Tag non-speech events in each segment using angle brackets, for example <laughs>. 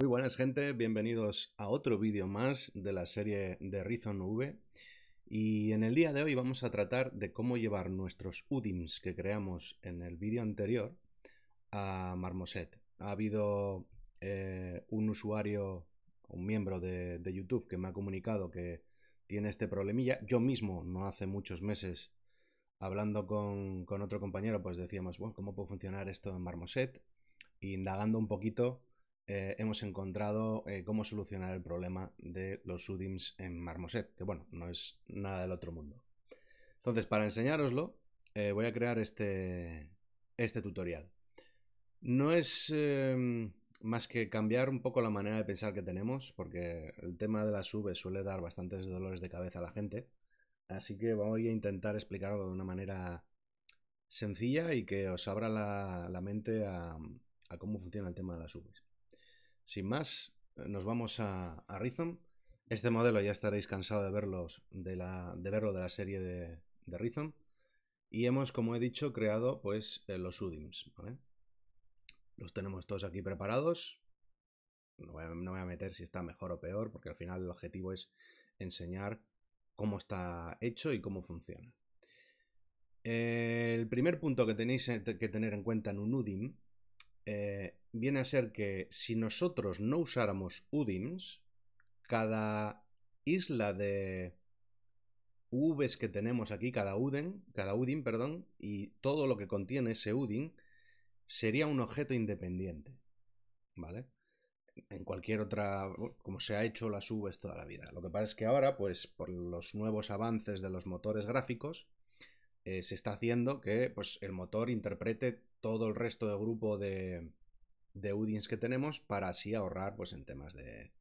Muy buenas gente, bienvenidos a otro vídeo más de la serie de Rizon V y en el día de hoy vamos a tratar de cómo llevar nuestros UDIMs que creamos en el vídeo anterior a Marmoset. Ha habido eh, un usuario, un miembro de, YouTube que me ha comunicado que tiene este problemilla. Yo mismo, no hace muchos meses, hablando con, otro compañero, pues decíamos, bueno, ¿cómo puede funcionar esto en Marmoset? indagando un poquito eh, hemos encontrado eh, cómo solucionar el problema de los UDIMs en Marmoset, que bueno, no es nada del otro mundo. Entonces, para enseñároslo, eh, voy a crear este, este tutorial. No es em, más que cambiar un poco la manera de pensar que tenemos, porque el tema de las V suele dar bastantes dolores de cabeza a la gente, así que voy a intentar explicarlo de una manera sencilla y que os abra la, mente a, a cómo funciona el tema de las UVs. Sin más, nos vamos a, Rhythm. Este modelo ya estaréis cansado de, de, verlo de la serie de, Rhythm. Y hemos, como he dicho, creado pues eh, los UDIMs. Los tenemos todos aquí preparados. No voy, no voy, a, meter si está mejor o peor, porque al final el objetivo es enseñar cómo está hecho y cómo funciona. El primer punto que tenéis eh, que tener en cuenta en un UDIM eh, viene a ser que si nosotros no usáramos UDINs, cada isla de Vs que tenemos aquí, cada UDEN, cada UDIN, perdón, y todo lo que contiene ese UDIN, sería un objeto independiente. ¿Vale? En cualquier otra. como se ha hecho las Vs toda la vida. Lo que pasa es que ahora, pues, por los nuevos avances de los motores gráficos, eh, se está haciendo que pues, el motor interprete todo el resto de grupo de, de UDINs que tenemos para así ahorrar pues, en temas de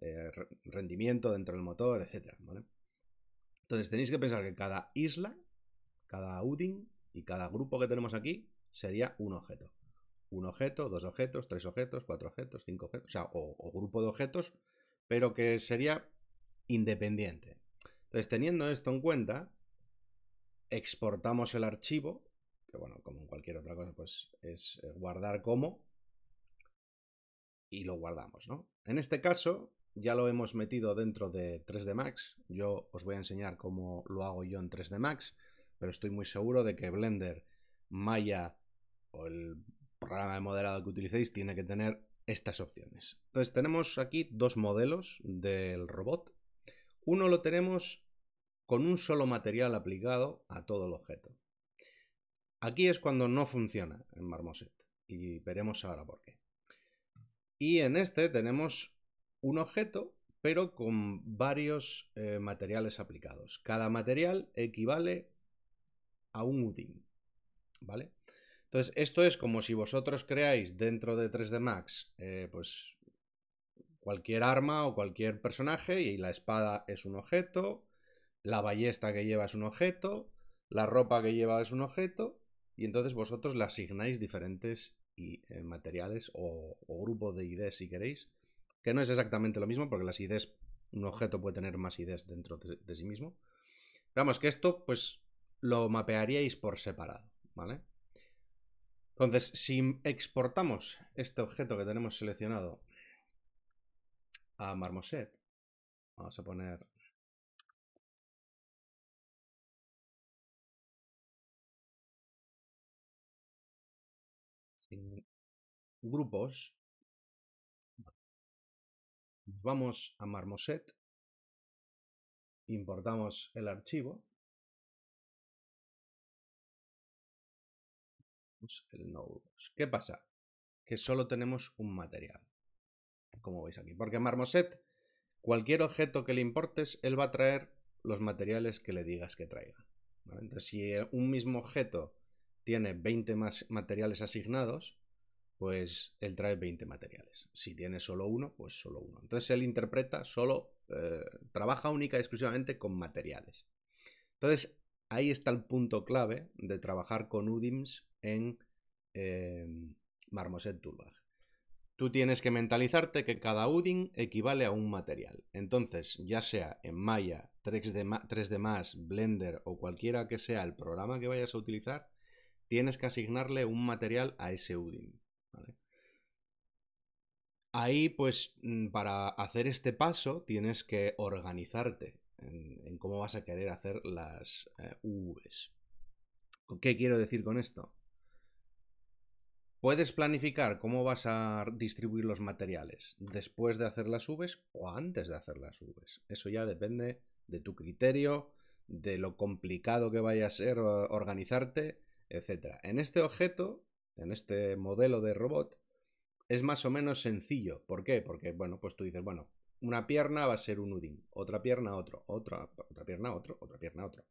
eh, rendimiento dentro del motor, etc. Entonces tenéis que pensar que cada isla, cada UDIN y cada grupo que tenemos aquí sería un objeto. Un objeto, dos objetos, tres objetos, cuatro objetos, cinco objetos, o sea, o grupo de objetos, pero que sería independiente. Entonces, teniendo esto en cuenta, exportamos el archivo que bueno, como en cualquier otra cosa, pues es eh, guardar como y lo guardamos, En este caso ya lo hemos metido dentro de 3D Max. Yo os voy a enseñar cómo lo hago yo en 3D Max, pero estoy muy seguro de que Blender, Maya o el programa de modelado que utilicéis tiene que tener estas opciones. Entonces tenemos aquí dos modelos del robot. Uno lo tenemos con un solo material aplicado a todo el objeto. Aquí es cuando no funciona en Marmoset y veremos ahora por qué. Y en este tenemos un objeto, pero con varios eh, materiales aplicados. Cada material equivale a un UDIM, ¿vale? Entonces, esto es como si vosotros creáis dentro de 3D Max, eh, pues cualquier arma o cualquier personaje y la espada es un objeto, la ballesta que lleva es un objeto, la ropa que lleva es un objeto y entonces vosotros le asignáis diferentes eh, materiales o, grupo grupos de ideas si queréis, que no es exactamente lo mismo porque las ideas, un objeto puede tener más ideas dentro de, sí mismo. Pero vamos, que esto pues lo mapearíais por separado, ¿vale? Entonces, si exportamos este objeto que tenemos seleccionado a Marmoset, vamos a poner grupos. Vamos a Marmoset, importamos el archivo, ¿Qué pasa? Que solo tenemos un material, como veis aquí, porque Marmoset, cualquier objeto que le importes, él va a traer los materiales que le digas que traiga. Entonces, si un mismo objeto tiene 20 más materiales asignados, pues él trae 20 materiales. Si tiene solo uno, pues solo uno. Entonces él interpreta solo, eh, trabaja única y exclusivamente con materiales. Entonces ahí está el punto clave de trabajar con UDIMS en em, Marmoset Toolbag. Tú tienes que mentalizarte que cada UDIM equivale a un material. Entonces, ya sea en Maya, 3 3D Blender o cualquiera que sea el programa que vayas a utilizar, tienes que asignarle un material a ese UDIM. Ahí, pues, mm, para hacer este paso, tienes que organizarte en, cómo vas a querer hacer las eh, UVs. ¿Qué quiero decir con esto? Puedes planificar cómo vas a distribuir los materiales después de hacer las UVs o antes de hacer las Vs. Eso ya depende de tu criterio, de lo complicado que vaya a ser organizarte etc. En este objeto, en este modelo de robot, es más o menos sencillo. ¿Por qué? Porque, bueno, pues tú dices, bueno, una pierna va a ser un UDIN, otra pierna otro, otra, otra pierna otro, otra pierna otro.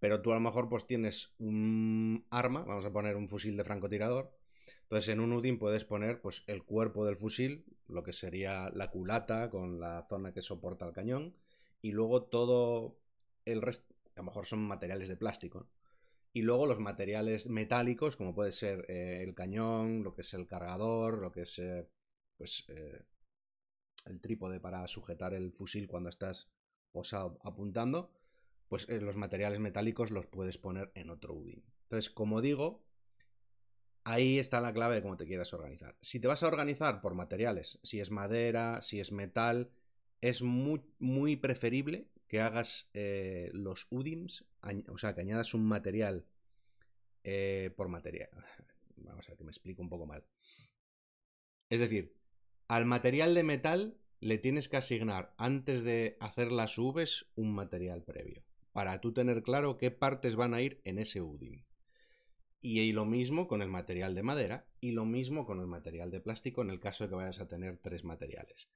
Pero tú a lo mejor pues tienes un arma, vamos a poner un fusil de francotirador. Entonces en un UDIN puedes poner pues el cuerpo del fusil, lo que sería la culata con la zona que soporta el cañón y luego todo el resto, a lo mejor son materiales de plástico, y luego los materiales metálicos, como puede ser eh, el cañón, lo que es el cargador, lo que es eh, pues, eh, el trípode para sujetar el fusil cuando estás apuntando, pues los materiales metálicos los puedes poner en otro UDIN. Entonces, como digo, ahí está la clave de cómo te quieras organizar. Si te vas a organizar por materiales, si es madera, si es metal, es muy, muy preferible que hagas eh, los UDIMs, o sea, que añadas un material eh, por material. <laughs> Vamos a ver que me explico un poco mal. Es decir, al material de metal le tienes que asignar antes de hacer las UVs, un material previo, para tú tener claro qué partes van a ir en ese UDIM. y, lo mismo con el material de madera y lo mismo con el material de plástico en el caso de que vayas a tener tres materiales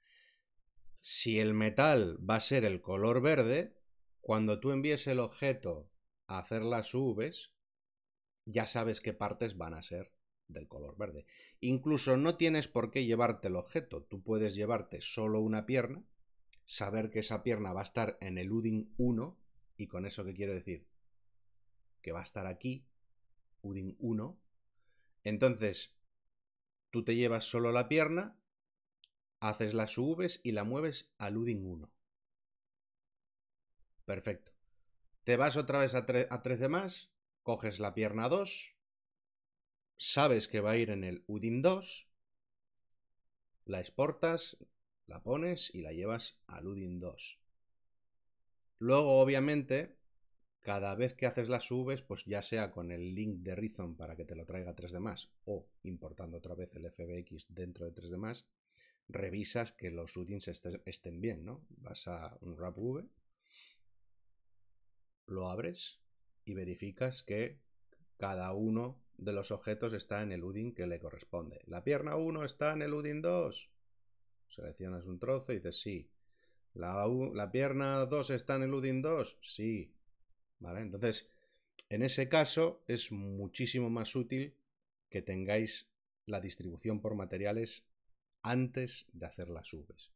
si el metal va a ser el color verde, cuando tú envíes el objeto a hacer las UVs, ya sabes qué partes van a ser del color verde. Incluso no tienes por qué llevarte el objeto, tú puedes llevarte solo una pierna, saber que esa pierna va a estar en el UDIN 1, y con eso qué quiero decir? Que va a estar aquí, UDIN 1, entonces tú te llevas solo la pierna Haces las UVs y la mueves al udin 1. Perfecto. Te vas otra vez a, 3 de más, coges la pierna 2, sabes que va a ir en el udin 2, la exportas, la pones y la llevas al udin 2. Luego, obviamente, cada vez que haces las UVs, pues ya sea con el link de Rizon para que te lo traiga 3D o importando otra vez el FBX dentro de 3D revisas que los UDINs estén bien, ¿no? Vas a un RAPV, lo abres y verificas que cada uno de los objetos está en el UDIN que le corresponde. La pierna 1 está en el UDIN 2. Seleccionas un trozo y dices sí. La, la pierna 2 está en el UDIN 2. Sí. ¿Vale? Entonces, en ese caso es muchísimo más útil que tengáis la distribución por materiales antes de hacer las subes.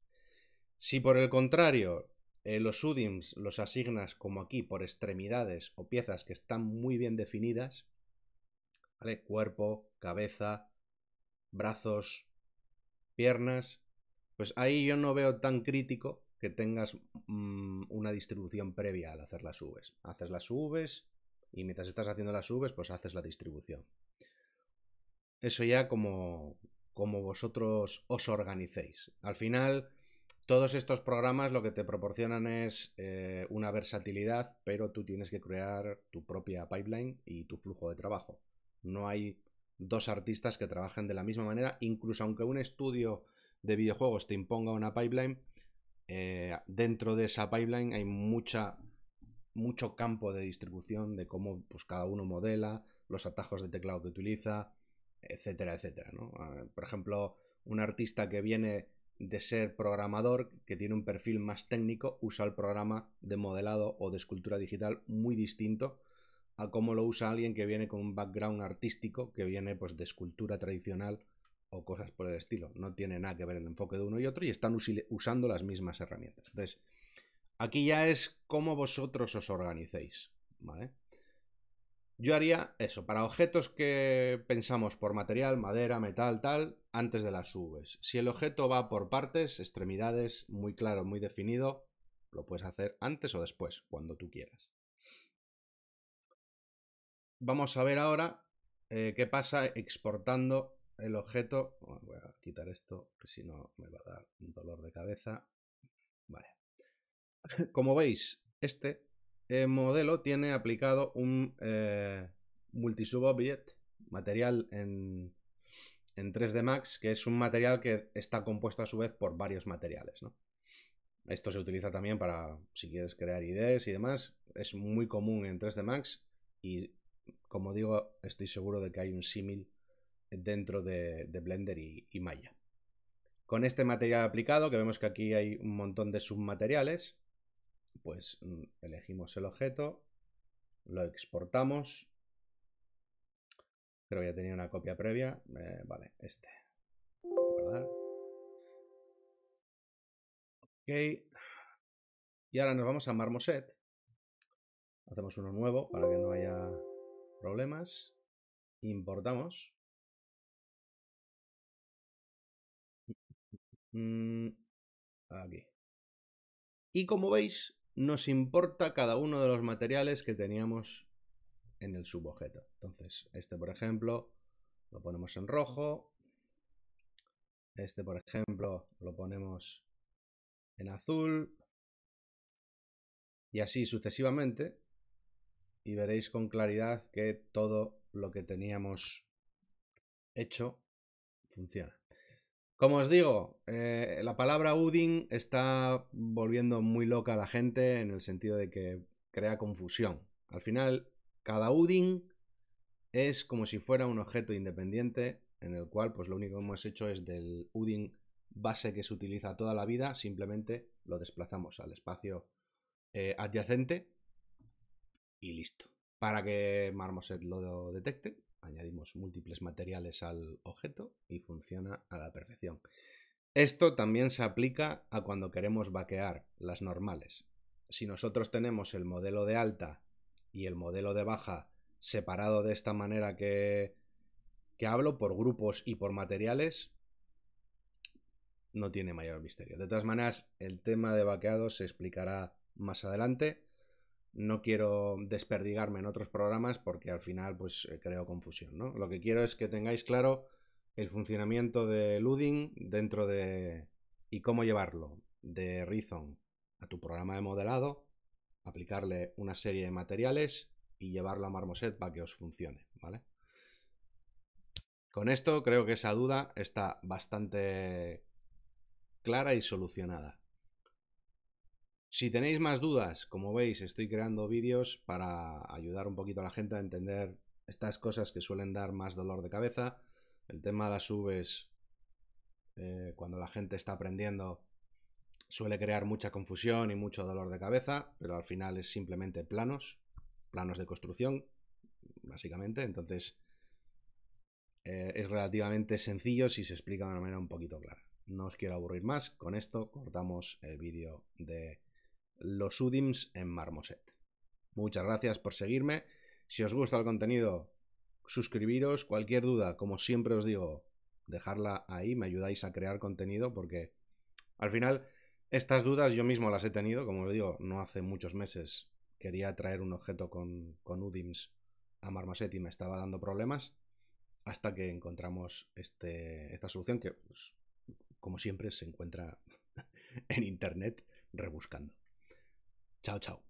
Si por el contrario eh, los UDIMs los asignas como aquí por extremidades o piezas que están muy bien definidas, ¿vale? Cuerpo, cabeza, brazos, piernas, pues ahí yo no veo tan crítico que tengas mm, una distribución previa al hacer las subes. Haces las subes y mientras estás haciendo las subes, pues haces la distribución. Eso ya como, como vosotros os organicéis. Al final, todos estos programas lo que te proporcionan es eh, una versatilidad, pero tú tienes que crear tu propia pipeline y tu flujo de trabajo. No hay dos artistas que trabajen de la misma manera, incluso aunque un estudio de videojuegos te imponga una pipeline, eh, dentro de esa pipeline hay mucha, mucho campo de distribución de cómo pues, cada uno modela, los atajos de teclado que utiliza, etcétera, etcétera. ¿no? Ah, por ejemplo, un artista que viene de ser programador, que tiene un perfil más técnico, usa el programa de modelado o de escultura digital muy distinto a cómo lo usa alguien que viene con un background artístico, que viene pues de escultura tradicional o cosas por el estilo. No tiene nada que ver el enfoque de uno y otro y están usando las mismas herramientas. Entonces, aquí ya es cómo vosotros os organicéis, ¿vale? Yo haría eso, para objetos que pensamos por material, madera, metal, tal, antes de las UVs. Si el objeto va por partes, extremidades, muy claro, muy definido, lo puedes hacer antes o después, cuando tú quieras. Vamos a ver ahora eh, qué pasa exportando el objeto. Oh, voy a quitar esto, que si no me va a dar un dolor de cabeza. Vale. <laughs> Como veis, este el modelo tiene aplicado un eh, multisubobject, material en, 3D Max, que es un material que está compuesto a su vez por varios materiales. Esto se utiliza también para si quieres crear ideas y demás. Es muy común en 3D Max y como digo, estoy seguro de que hay un símil dentro de, Blender y Maya. Con este material aplicado, que vemos que aquí hay un montón de submateriales, pues mm, elegimos el objeto, lo exportamos. Creo que ya tenía una copia previa. Eh, vale, este. Ok. Y ahora nos vamos a Marmoset. Hacemos uno nuevo para que no haya problemas. Importamos. Mm, aquí. Y como veis, nos importa cada uno de los materiales que teníamos en el subobjeto. Entonces, este por ejemplo lo ponemos en rojo, este por ejemplo lo ponemos en azul y así sucesivamente y veréis con claridad que todo lo que teníamos hecho funciona. Como os digo, eh, la palabra Udin está volviendo muy loca a la gente en el sentido de que crea confusión. Al final, cada Udin es como si fuera un objeto independiente en el cual pues lo único que hemos hecho es del UDIN base que se utiliza toda la vida, simplemente lo desplazamos al espacio eh, adyacente y listo. Para que Marmoset lo detecte, añadimos múltiples materiales al objeto y funciona a la perfección. Esto también se aplica a cuando queremos vaquear las normales. Si nosotros tenemos el modelo de alta y el modelo de baja separado de esta manera que, que hablo por grupos y por materiales, no tiene mayor misterio. De todas maneras, el tema de vaqueado se explicará más adelante no quiero desperdigarme en otros programas porque al final pues eh, creo confusión, ¿no? Lo que quiero es que tengáis claro el funcionamiento de Luding dentro de y cómo llevarlo de Rizon a tu programa de modelado, aplicarle una serie de materiales y llevarlo a Marmoset para que os funcione, ¿vale? Con esto creo que esa duda está bastante clara y solucionada. Si tenéis más dudas, como veis, estoy creando vídeos para ayudar un poquito a la gente a entender estas cosas que suelen dar más dolor de cabeza. El tema de las subes, eh, cuando la gente está aprendiendo, suele crear mucha confusión y mucho dolor de cabeza, pero al final es simplemente planos, planos de construcción, básicamente. Entonces, eh, es relativamente sencillo si se explica de una manera un poquito clara. No os quiero aburrir más, con esto cortamos el vídeo de los Udims en Marmoset. Muchas gracias por seguirme. Si os gusta el contenido, suscribiros. Cualquier duda, como siempre os digo, dejarla ahí. Me ayudáis a crear contenido porque al final estas dudas yo mismo las he tenido. Como os digo, no hace muchos meses quería traer un objeto con, UDIMS a Marmoset y me estaba dando problemas hasta que encontramos este, esta solución que, pues, como siempre, se encuentra <laughs> en Internet rebuscando. 招操。